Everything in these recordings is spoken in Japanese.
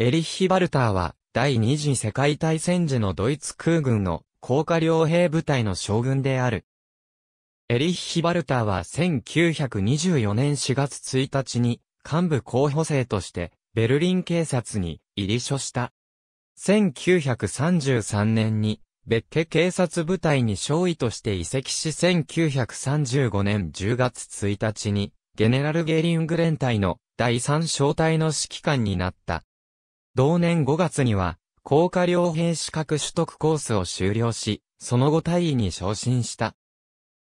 エリッヒバルターは、第二次世界大戦時のドイツ空軍の高下両兵部隊の将軍である。エリッヒバルターは1924年4月1日に幹部候補生としてベルリン警察に入り所した。1933年に別家警察部隊に少尉として移籍し1935年10月1日にゲネラルゲーリング連隊の第3小隊の指揮官になった。同年5月には、高架両兵資格取得コースを修了し、その後大尉に昇進した。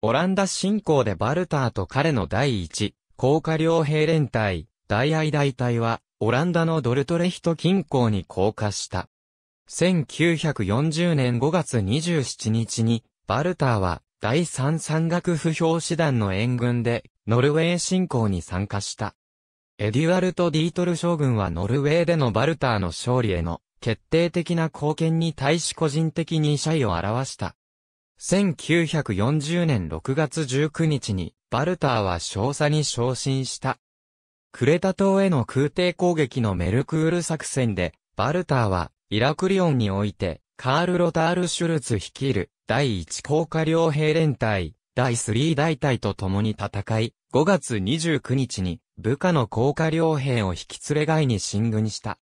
オランダ侵攻でバルターと彼の第一、高架両兵連隊、大愛大隊は、オランダのドルトレヒト近郊に降下した。1940年5月27日に、バルターは、第三山岳不評師団の援軍で、ノルウェー侵攻に参加した。エデュアルト・ディートル将軍はノルウェーでのバルターの勝利への決定的な貢献に対し個人的に謝意を表した。1940年6月19日にバルターは少佐に昇進した。クレタ島への空挺攻撃のメルクール作戦で、バルターはイラクリオンにおいて、カール・ロタール・シュルツ率いる第1高下両兵連隊、第3大隊と共に戦い、5月29日に部下の高架良兵を引き連れ外に進軍した。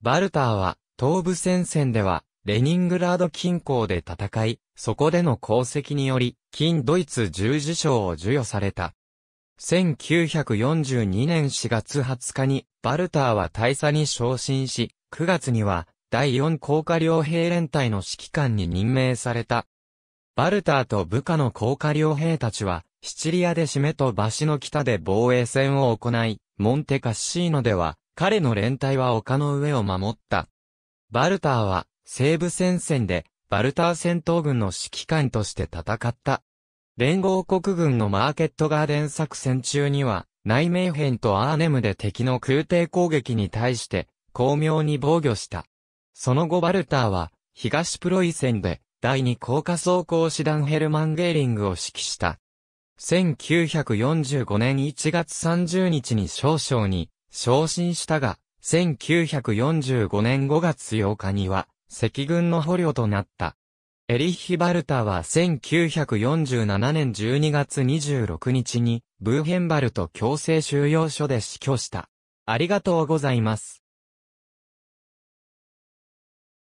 バルターは、東部戦線では、レニングラード近郊で戦い、そこでの功績により、金ドイツ十字章を授与された。1942年4月20日に、バルターは大佐に昇進し、9月には、第4高架両兵連隊の指揮官に任命された。バルターと部下の高架両兵たちは、シチリアで締めと橋の北で防衛戦を行い、モンテカッシーノでは、彼の連隊は丘の上を守った。バルターは、西部戦線で、バルター戦闘軍の指揮官として戦った。連合国軍のマーケットガーデン作戦中には、内名編とアーネムで敵の空挺攻撃に対して、巧妙に防御した。その後バルターは、東プロイセンで、第二高架装甲師団ヘルマン・ゲーリングを指揮した。1945年1月30日に少将に昇進したが、1945年5月8日には、赤軍の捕虜となった。エリヒバルタは1947年12月26日に、ブーヘンバルト強制収容所で死去した。ありがとうございます。